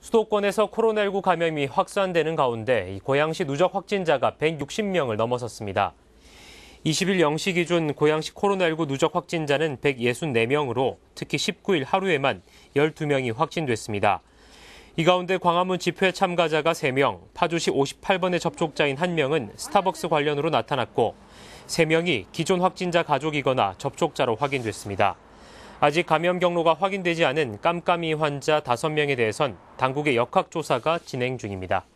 수도권에서 코로나19 감염이 확산되는 가운데 고양시 누적 확진자가 160명을 넘어섰습니다. 20일 0시 기준 고양시 코로나19 누적 확진자는 164명으로 특히 19일 하루에만 12명이 확진됐습니다. 이 가운데 광화문 집회 참가자가 3명, 파주시 58번의 접촉자인 1명은 스타벅스 관련으로 나타났고 3명이 기존 확진자 가족이거나 접촉자로 확인됐습니다. 아직 감염 경로가 확인되지 않은 깜깜이 환자 5명에 대해선 당국의 역학조사가 진행 중입니다.